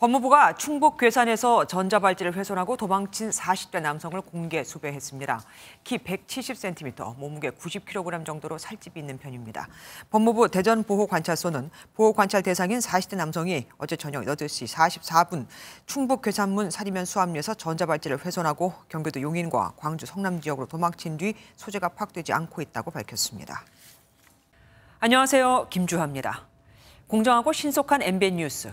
법무부가 충북 괴산에서 전자발찌를 훼손하고 도망친 40대 남성을 공개 수배했습니다. 키 170cm, 몸무게 90kg 정도로 살집이 있는 편입니다. 법무부 대전보호관찰소는 보호관찰 대상인 40대 남성이 어제 저녁 8시 44분 충북 괴산문 사리면 수암리에서 전자발찌를 훼손하고 경기도 용인과 광주 성남 지역으로 도망친 뒤 소재가 파악되지 않고 있다고 밝혔습니다. 안녕하세요. 김주하입니다. 공정하고 신속한 MBN 뉴스